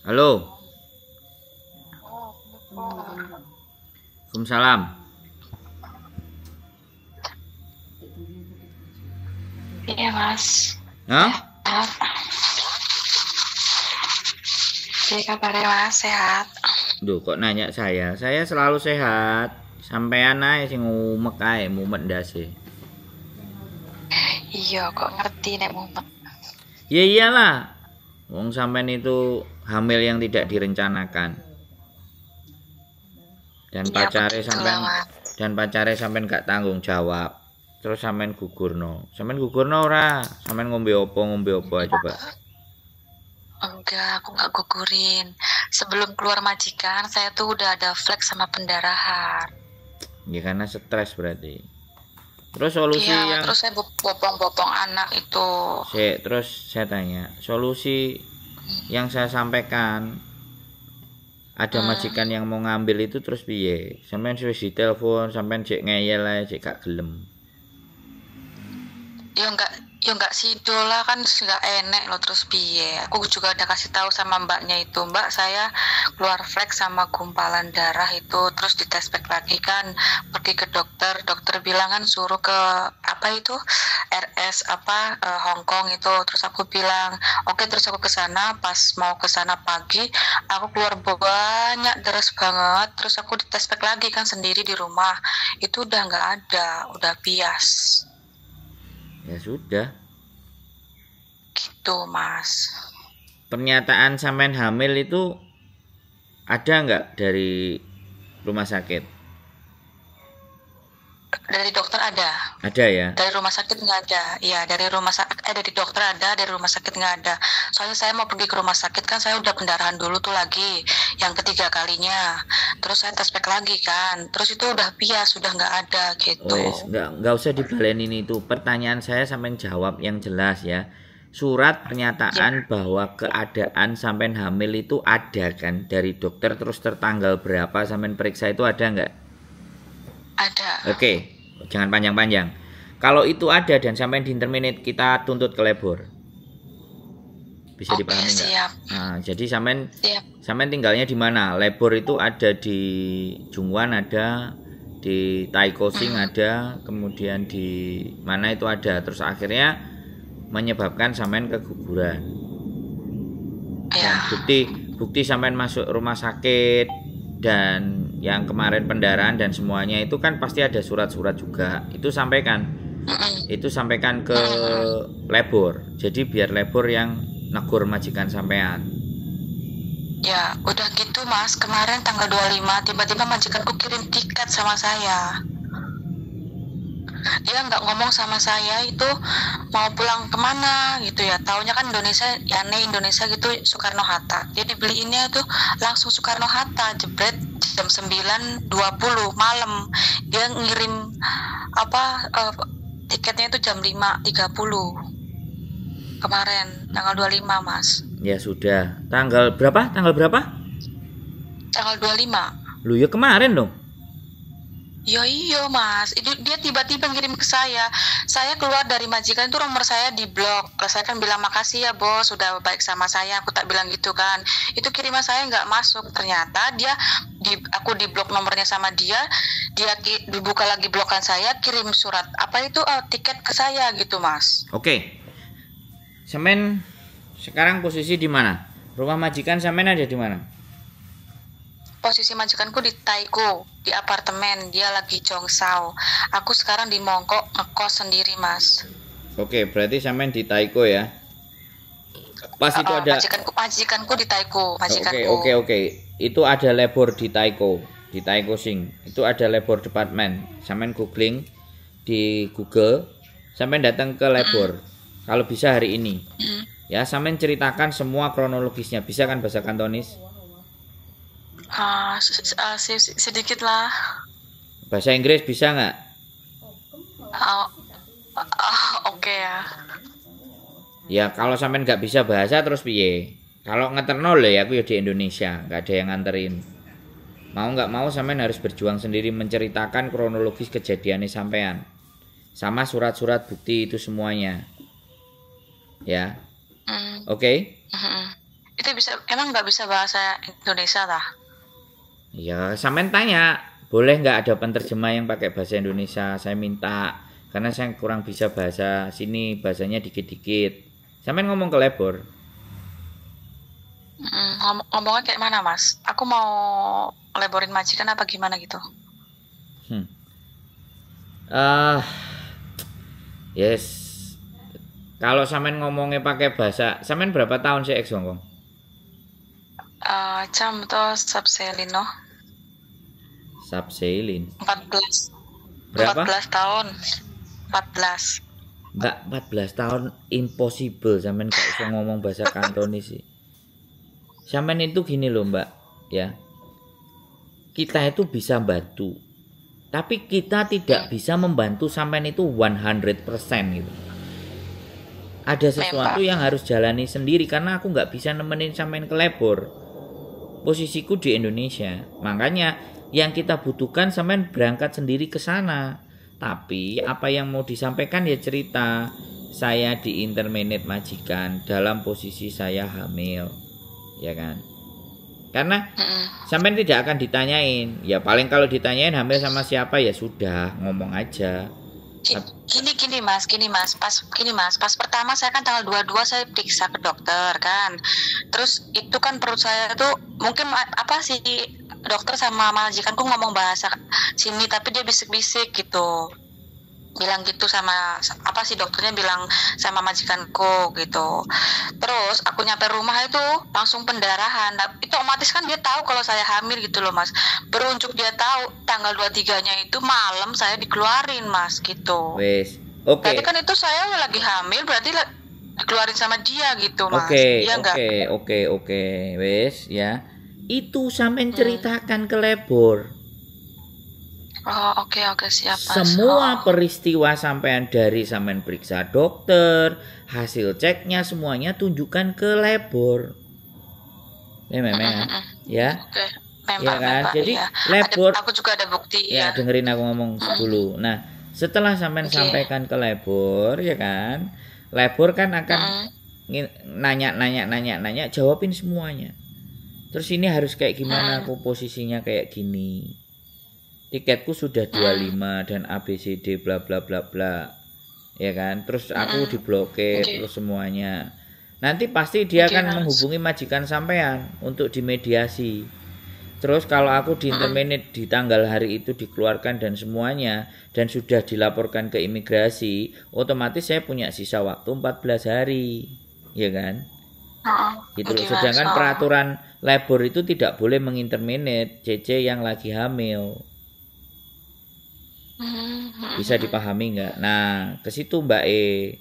Halo. assalamualaikum. Iya, Mas. Hah? Sehat. Jadi kabarnya Mas sehat. Duh, kok nanya saya? Saya selalu sehat. Sampean ae sing ngumek ae, mumet ndase. Iya, kok ngerti nek mumet. Ya iyalah. Wong sampean itu hamil yang tidak direncanakan dan ya, pacare sampai dan pacare sampai nggak tanggung jawab terus sampean sampai sampean no ora sampean ngombe opo ngombe opo aja pak enggak aku nggak gugurin sebelum keluar majikan saya tuh udah ada flek sama pendarahan ya karena stres berarti terus solusi ya, yang terus saya bopong-bopong anak itu saya, terus saya tanya solusi yang saya sampaikan ada hmm. majikan yang mau ngambil itu terus piye sampean di telepon sampai cek ngeyel lah, cek gak gelem ya enggak ya enggak nggak dola kan enggak enek lo terus piye aku juga udah kasih tahu sama mbaknya itu mbak saya keluar flek sama gumpalan darah itu terus dites back lagi kan pergi ke dokter dokter bilang kan suruh ke apa itu RS apa eh, Hong Kong itu terus aku bilang oke okay, terus aku ke sana pas mau ke sana pagi aku keluar banyak deras banget terus aku dites back lagi kan sendiri di rumah itu udah enggak ada udah bias ya sudah gitu mas pernyataan sampean hamil itu ada nggak dari rumah sakit dari dokter ada ada ya dari rumah sakit nggak ada iya dari rumah sakit eh dari dokter ada dari rumah sakit nggak ada soalnya saya mau pergi ke rumah sakit kan saya udah pendarahan dulu tuh lagi yang ketiga kalinya terus saya tes pack lagi kan terus itu udah bias sudah nggak ada gitu oh, nggak nggak usah dibalenin itu pertanyaan saya sampai jawab yang jelas ya surat pernyataan ya. bahwa keadaan sampai hamil itu ada kan dari dokter terus tertanggal berapa sampai periksa itu ada nggak ada. Oke, okay. jangan panjang-panjang. Kalau itu ada dan sampai di intermediate kita tuntut ke labor. Bisa okay, dipahami nggak? Nah, jadi sampean siap. sampean tinggalnya di mana? Labor itu ada di Jungwan ada di Taikosing hmm. ada, kemudian di mana itu ada. Terus akhirnya menyebabkan sampean keguguran. Ya. Dan bukti bukti sampean masuk rumah sakit dan yang hmm. kemarin pendaran dan semuanya itu kan pasti ada surat-surat juga itu sampaikan itu sampaikan ke lebor jadi biar lebor yang negur majikan sampean ya udah gitu mas kemarin tanggal 25 tiba-tiba majikanku kirim tiket sama saya dia nggak ngomong sama saya itu mau pulang kemana gitu ya taunya kan Indonesia ya aneh Indonesia gitu Soekarno Hatta Jadi beli ini tuh langsung Soekarno Hatta jebret jam 9.20 malam dia ngirim apa uh, tiketnya itu jam 5.30 kemarin tanggal 25 Mas ya sudah tanggal berapa tanggal berapa tanggal 25 lu ya kemarin dong Yo ya iya mas, itu dia tiba-tiba ngirim ke saya. Saya keluar dari majikan itu nomor saya di blok. Saya kan bilang makasih ya bos, sudah baik sama saya. Aku tak bilang gitu kan. Itu kiriman saya nggak masuk. Ternyata dia di aku di blok nomornya sama dia dia ki, dibuka lagi blokan saya kirim surat apa itu uh, tiket ke saya gitu mas oke okay. semen sekarang posisi di mana rumah majikan semen ada di mana posisi majikanku di Taiko di apartemen dia lagi Jongsao aku sekarang di Mongkok ngekos sendiri mas oke okay, berarti semen di Taiko ya Pas ah, itu uh, ada majikanku majikanku di Taiko, Oke, oke, oke. Itu ada labor di Taiko, di Taiko Sing. Itu ada labor department. Sampean googling di Google, sampean datang ke labor. Mm. Kalau bisa hari ini. Mm. Ya, sampean ceritakan semua kronologisnya. Bisa kan bahasa Kantonis? Uh, ah, uh, sedikit lah. Bahasa Inggris bisa nggak? uh, uh, oke okay ya. Ya kalau sampean nggak bisa bahasa terus piye? Kalau ngeterno loh ya aku ya di Indonesia, nggak ada yang nganterin. Mau nggak mau sampean harus berjuang sendiri menceritakan kronologis kejadiannya sampean. Sama surat-surat bukti itu semuanya. Ya. Mm. Oke. Okay? Hmm. Itu bisa emang nggak bisa bahasa Indonesia lah. Ya, sampean tanya, boleh nggak ada penterjemah yang pakai bahasa Indonesia? Saya minta karena saya kurang bisa bahasa sini, bahasanya dikit-dikit Sampai ngomong ke labor. Hmm, ngomongnya kayak mana mas? Aku mau leborin majikan apa gimana gitu? Hmm. Uh, yes. Kalau Samen ngomongnya pakai bahasa, Samen berapa tahun sih ex Hongkong? Uh, jam sabselin loh. Sabselin. Empat 14. Berapa? 14 tahun. belas Mbak 14 tahun impossible sampean gak bisa ngomong bahasa Kantonis sih. Sampean itu gini loh, Mbak, ya. Kita itu bisa bantu. Tapi kita tidak bisa membantu sampean itu 100% gitu. Ada sesuatu yang harus jalani sendiri karena aku nggak bisa nemenin sampean ke lebor Posisiku di Indonesia. Makanya yang kita butuhkan sampean berangkat sendiri ke sana tapi ya. apa yang mau disampaikan ya cerita saya di internet majikan dalam posisi saya hamil, ya kan? Karena sampai tidak akan ditanyain. Ya paling kalau ditanyain hamil sama siapa ya sudah ngomong aja. Nah, gini gini mas, gini mas, pas gini mas, pas pertama saya kan tanggal 22 saya periksa ke dokter kan, terus itu kan perut saya tuh mungkin apa sih dokter sama majikanku ngomong bahasa sini tapi dia bisik-bisik gitu bilang gitu sama apa sih dokternya bilang sama majikanku gitu terus aku nyampe rumah itu langsung pendarahan nah, itu otomatis kan dia tahu kalau saya hamil gitu loh mas berunjuk dia tahu tanggal 23 nya itu malam saya dikeluarin mas gitu oke okay. berarti kan itu saya lagi hamil berarti dikeluarin sama dia gitu mas oke iya oke oke oke wes ya itu sampai ceritakan hmm. ke Lebor. Oh oke okay, oke okay, siap. Semua oh. peristiwa sampean dari sampean periksa dokter, hasil ceknya semuanya tunjukkan ke labor. Ya memang mm -hmm. ya. Okay. Memang, ya kan. Memang, Jadi ya. labor. Ada, aku juga ada bukti. Ya, ya. dengerin aku ngomong mm. dulu. Nah setelah sampean okay. sampaikan ke labor ya kan, labor kan akan nanya nanya nanya nanya nanya jawabin semuanya. Terus ini harus kayak gimana Hmm. aku posisinya kayak gini tiketku sudah 25 mm. dan ABCD bla bla bla bla ya kan terus aku diblokir okay. terus semuanya nanti pasti dia okay, akan menghubungi majikan sampean untuk dimediasi terus kalau aku di internet di tanggal hari itu dikeluarkan dan semuanya dan sudah dilaporkan ke imigrasi otomatis saya punya sisa waktu 14 hari ya kan gitu okay, sedangkan oh. peraturan labor itu tidak boleh menginterminate CC yang lagi hamil bisa dipahami nggak nah ke situ mbak E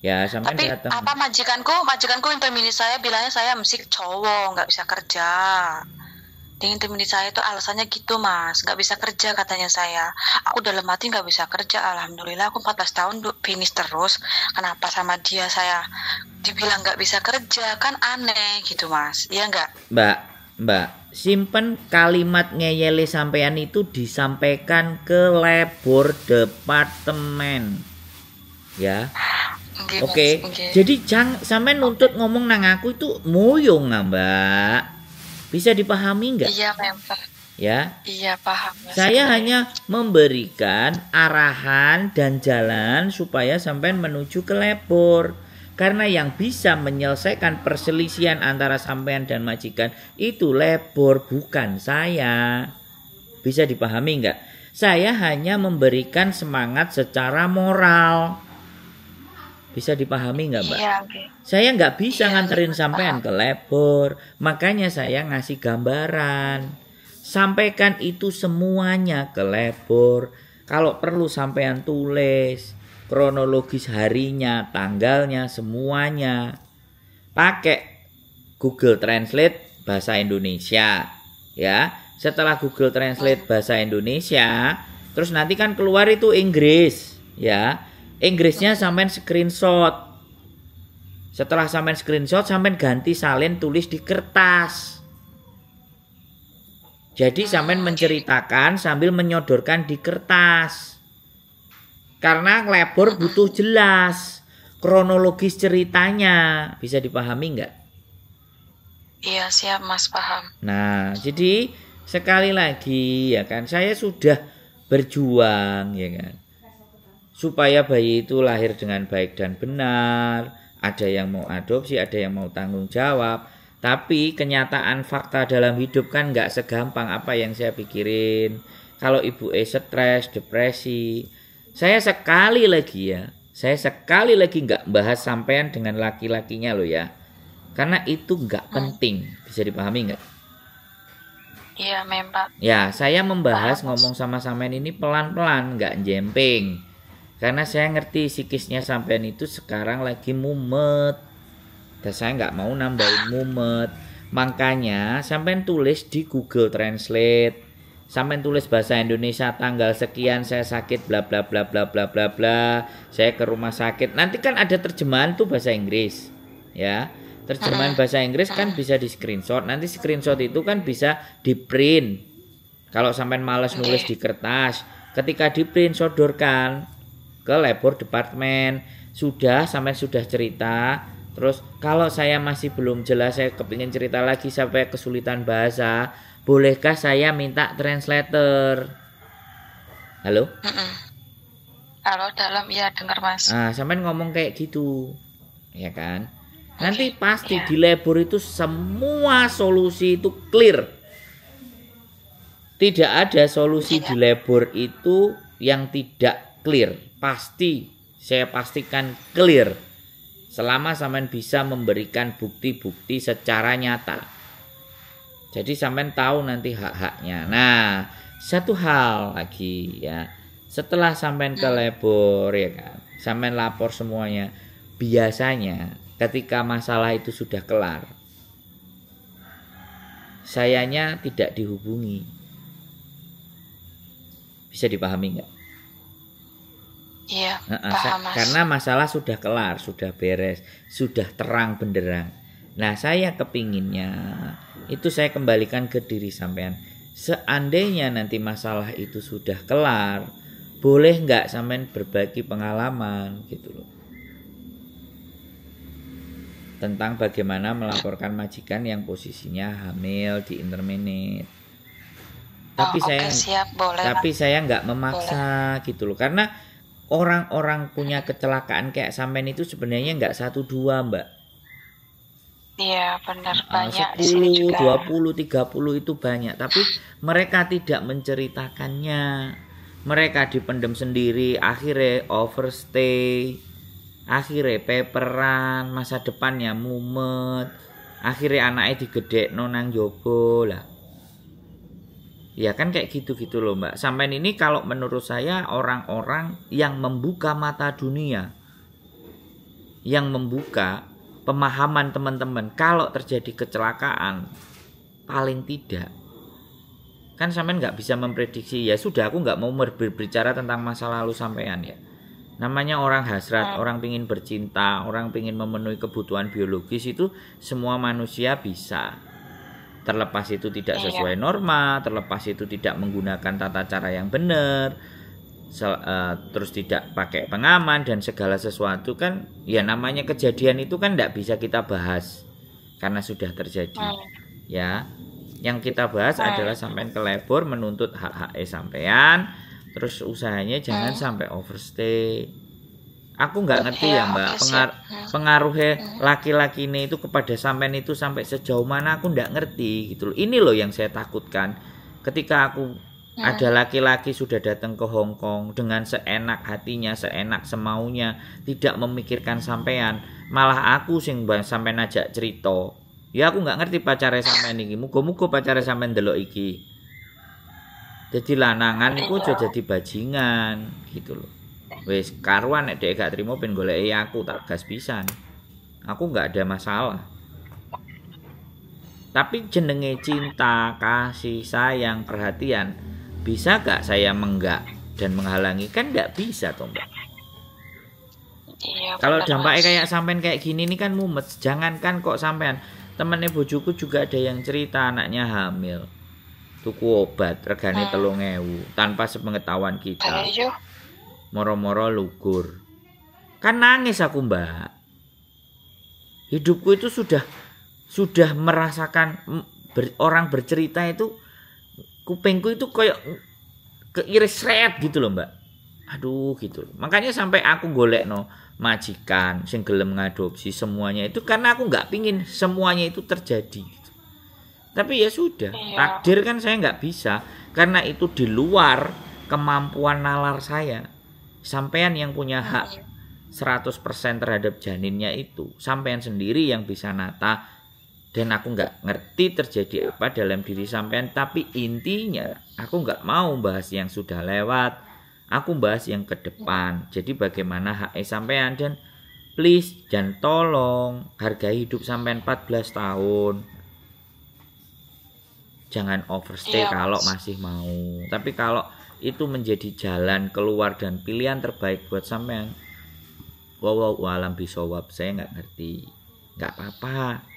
ya sampai tapi datang. apa majikanku majikanku intimidasi saya bilangnya saya musik cowok nggak bisa kerja dengan intimidasi saya itu alasannya gitu mas nggak bisa kerja katanya saya aku dalam hati nggak bisa kerja alhamdulillah aku 14 tahun finish terus kenapa sama dia saya dibilang nggak bisa kerja kan aneh gitu mas iya nggak mbak mbak simpen kalimat ngeyele sampean itu disampaikan ke labor departemen ya oke okay. jadi jangan sampai nuntut ngomong nang aku itu muyung nggak mbak bisa dipahami nggak iya memang ya iya paham saya hanya memberikan arahan dan jalan supaya sampai menuju ke labor karena yang bisa menyelesaikan perselisihan antara sampean dan majikan itu lebor bukan saya. Bisa dipahami enggak? Saya hanya memberikan semangat secara moral. Bisa dipahami enggak, Mbak? Iya, okay. Saya enggak bisa iya, nganterin sampean ke lebor, makanya saya ngasih gambaran. Sampaikan itu semuanya ke lebor. Kalau perlu sampean tulis, kronologis harinya, tanggalnya, semuanya. Pakai Google Translate bahasa Indonesia, ya. Setelah Google Translate bahasa Indonesia, terus nanti kan keluar itu Inggris, ya. Inggrisnya sampean screenshot. Setelah sampean screenshot, sampean ganti salin tulis di kertas. Jadi sampean menceritakan sambil menyodorkan di kertas. Karena lebor butuh jelas kronologis ceritanya. Bisa dipahami nggak? Iya siap mas paham. Nah jadi sekali lagi ya kan saya sudah berjuang ya kan supaya bayi itu lahir dengan baik dan benar. Ada yang mau adopsi, ada yang mau tanggung jawab. Tapi kenyataan fakta dalam hidup kan nggak segampang apa yang saya pikirin. Kalau ibu E stres, depresi, saya sekali lagi ya, saya sekali lagi nggak bahas sampean dengan laki-lakinya loh ya. Karena itu nggak hmm. penting. Bisa dipahami nggak? Iya, memang. Ya, saya membahas Paham. ngomong sama sampean ini pelan-pelan, nggak jemping. Karena saya ngerti psikisnya sampean itu sekarang lagi mumet. Dan saya nggak mau nambahin mumet. Makanya sampean tulis di Google Translate sampai tulis bahasa Indonesia tanggal sekian saya sakit bla bla bla bla bla bla bla saya ke rumah sakit nanti kan ada terjemahan tuh bahasa Inggris ya terjemahan bahasa Inggris kan bisa di screenshot nanti screenshot itu kan bisa di print kalau sampai males nulis di kertas ketika di print sodorkan ke labor departemen sudah sampai sudah cerita terus kalau saya masih belum jelas saya kepingin cerita lagi sampai kesulitan bahasa Bolehkah saya minta translator? Halo? Halo, dalam ya dengar Mas. Ah, sampai ngomong kayak gitu. Ya kan? Okay. Nanti pasti yeah. di labor itu semua solusi itu clear. Tidak ada solusi yeah. di iya. labor itu yang tidak clear. Pasti saya pastikan clear. Selama sampean bisa memberikan bukti-bukti secara nyata. Jadi sampean tahu nanti hak-haknya. Nah, satu hal lagi ya. Setelah sampean ke labor ya kan. Sampean lapor semuanya. Biasanya ketika masalah itu sudah kelar. Sayanya tidak dihubungi. Bisa dipahami nggak? Iya, nah, paham, Karena masalah sudah kelar, sudah beres, sudah terang benderang Nah, saya kepinginnya itu saya kembalikan ke diri sampean. Seandainya nanti masalah itu sudah kelar, boleh nggak sampean berbagi pengalaman gitu loh. Tentang bagaimana melaporkan majikan yang posisinya hamil di internet Tapi oh, saya siap, boleh. Tapi saya nggak memaksa boleh. gitu loh karena orang-orang punya kecelakaan kayak sampean itu sebenarnya nggak satu dua mbak Iya, benar banyak Sepuluh, dua puluh, tiga puluh 20, itu banyak, tapi mereka tidak menceritakannya. Mereka dipendam sendiri, akhirnya overstay, akhirnya peperan, masa depannya mumet, akhirnya anaknya digedek nonang jopo lah. Ya kan kayak gitu-gitu loh mbak. Sampai ini kalau menurut saya orang-orang yang membuka mata dunia, yang membuka pemahaman teman-teman kalau terjadi kecelakaan paling tidak kan sampean nggak bisa memprediksi ya sudah aku nggak mau berbicara tentang masa lalu sampean ya namanya orang hasrat iya. orang pingin bercinta orang pingin memenuhi kebutuhan biologis itu semua manusia bisa terlepas itu tidak iya, iya. sesuai norma terlepas itu tidak menggunakan tata cara yang benar uh, terus tidak pakai pengaman dan segala sesuatu kan ya namanya kejadian itu kan tidak bisa kita bahas karena sudah terjadi hmm. ya yang kita bahas hmm. adalah sampai ke labor menuntut hak-hak e sampean terus usahanya jangan hmm. sampai overstay aku nggak ngerti ya, mbak Pengar pengaruhnya laki-laki ini itu kepada sampean itu sampai sejauh mana aku nggak ngerti gitu loh ini loh yang saya takutkan ketika aku Ya. Ada laki-laki sudah datang ke Hong Kong dengan seenak hatinya, seenak semaunya, tidak memikirkan sampean. Malah aku sing sampean ajak cerita. Ya aku nggak ngerti pacarnya sampean iki. Muga-muga pacarnya sampean delok iki. Jadi lanangan itu aja jadi bajingan gitu loh. Wes karuan nek dhek gak pin ben goleki aku tak gas pisan. Aku nggak ada masalah. Tapi jenenge cinta, kasih sayang, perhatian bisa gak saya menggak dan menghalangi kan gak bisa toh mbak iya, kalau dampaknya mas. kayak sampean kayak gini nih kan mumet jangankan kok sampean temennya bojoku juga ada yang cerita anaknya hamil tuku obat regane hmm. telung ewu tanpa sepengetahuan kita moro-moro lugur kan nangis aku mbak hidupku itu sudah sudah merasakan ber, orang bercerita itu Kupengku itu kayak keiris seret gitu loh mbak aduh gitu makanya sampai aku golek no majikan sing gelem ngadopsi semuanya itu karena aku nggak pingin semuanya itu terjadi gitu. tapi ya sudah iya. takdir kan saya nggak bisa karena itu di luar kemampuan nalar saya sampean yang punya hak 100% iya. terhadap janinnya itu sampean sendiri yang bisa nata dan aku nggak ngerti terjadi apa dalam diri sampean tapi intinya aku nggak mau bahas yang sudah lewat aku bahas yang ke depan jadi bagaimana hak e sampean dan please dan tolong harga hidup sampean 14 tahun jangan overstay yeah. kalau masih mau tapi kalau itu menjadi jalan keluar dan pilihan terbaik buat sampean wow wow alam bisawab saya nggak ngerti nggak apa-apa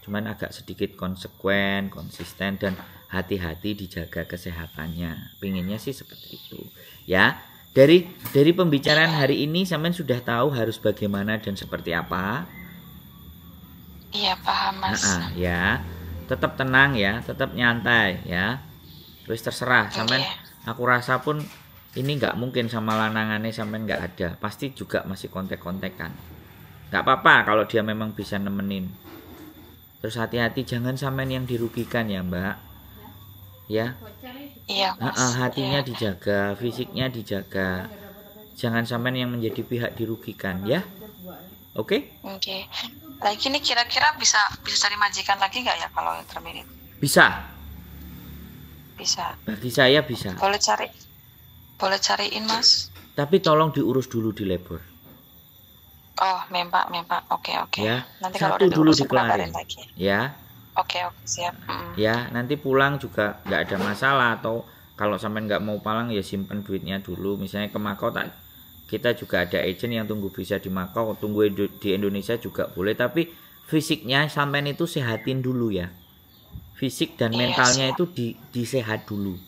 cuman agak sedikit konsekuen konsisten dan hati-hati dijaga kesehatannya pinginnya sih seperti itu ya dari dari pembicaraan hari ini sampean sudah tahu harus bagaimana dan seperti apa iya paham mas nah, ya tetap tenang ya tetap nyantai ya terus terserah sampean iya. aku rasa pun ini nggak mungkin sama lanangannya sampean nggak ada pasti juga masih kontek-kontekan nggak apa-apa kalau dia memang bisa nemenin Terus hati-hati jangan sampai yang dirugikan ya, Mbak. Ya. Iya. Mas. hatinya ya. dijaga, fisiknya dijaga. Jangan sampai yang menjadi pihak dirugikan ya. Oke? Okay? Oke. Okay. Lagi ini kira-kira bisa bisa cari majikan lagi nggak ya kalau yang terminit? Bisa. Bisa. Bagi saya bisa. Boleh cari. Boleh cariin, Mas. Tapi tolong diurus dulu di labor. Oh, mempa, mempa. Oke, okay, oke. Okay. Ya. Nanti Satu kalau udah dulu dikelarin Ya. Oke, okay, oke, okay, siap. Mm. Ya, nanti pulang juga nggak ada masalah atau kalau sampai nggak mau pulang ya simpan duitnya dulu. Misalnya ke Makau tak kita juga ada agent yang tunggu bisa di Makau, tunggu di Indonesia juga boleh, tapi fisiknya sampean itu sehatin dulu ya. Fisik dan iya mentalnya itu di disehat dulu.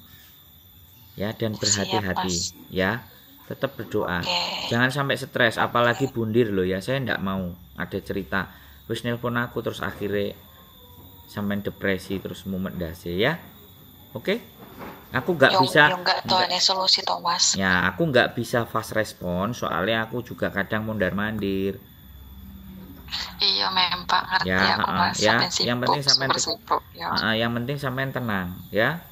Ya, dan berhati-hati ya tetap berdoa okay. jangan sampai stres apalagi bundir loh ya saya tidak mau ada cerita terus nelpon aku terus akhirnya sampai depresi terus mumet dasi ya oke okay? aku nggak bisa yung gak solusi Thomas ya aku nggak bisa fast respon soalnya aku juga kadang mundar mandir iya memang ngerti ya, aku mas ya, sibuk, yang penting sampai ya. uh, yang penting sampai tenang ya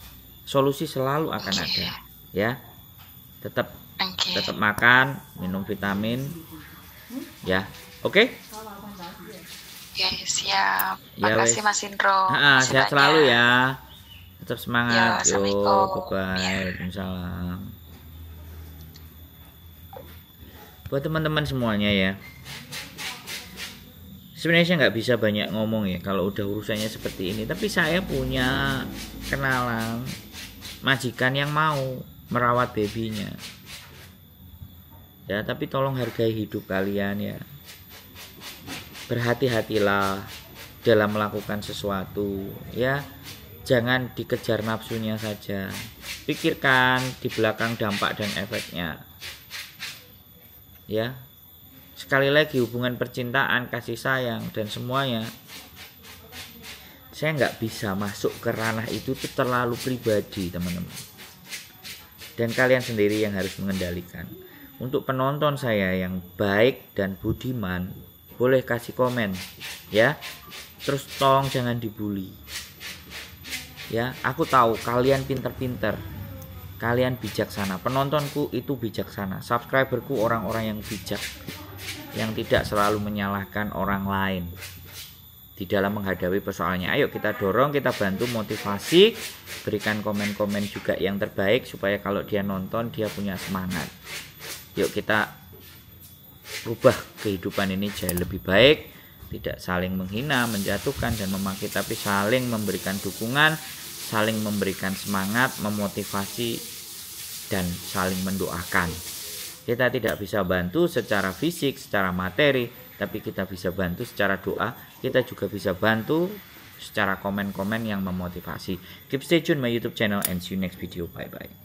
solusi selalu akan okay. ada ya tetap okay. tetap makan minum vitamin ya oke okay? ya siap ya, makasih mas Indro sehat banyak. selalu ya tetap semangat ya, yuk bye ya. buat teman-teman semuanya ya sebenarnya saya nggak bisa banyak ngomong ya kalau udah urusannya seperti ini tapi saya punya kenalan majikan yang mau merawat babynya ya tapi tolong hargai hidup kalian ya berhati-hatilah dalam melakukan sesuatu ya jangan dikejar nafsunya saja pikirkan di belakang dampak dan efeknya ya sekali lagi hubungan percintaan kasih sayang dan semuanya saya nggak bisa masuk ke ranah itu tuh terlalu pribadi teman-teman dan kalian sendiri yang harus mengendalikan untuk penonton saya yang baik dan budiman boleh kasih komen ya terus tolong jangan dibully ya aku tahu kalian pinter-pinter kalian bijaksana penontonku itu bijaksana subscriberku orang-orang yang bijak yang tidak selalu menyalahkan orang lain di dalam menghadapi persoalannya ayo kita dorong kita bantu motivasi berikan komen-komen juga yang terbaik supaya kalau dia nonton dia punya semangat yuk kita ubah kehidupan ini jadi lebih baik tidak saling menghina, menjatuhkan dan memaki tapi saling memberikan dukungan, saling memberikan semangat, memotivasi dan saling mendoakan. Kita tidak bisa bantu secara fisik, secara materi, tapi kita bisa bantu secara doa, kita juga bisa bantu secara komen-komen yang memotivasi. Keep stay tune my YouTube channel and see you next video. Bye bye.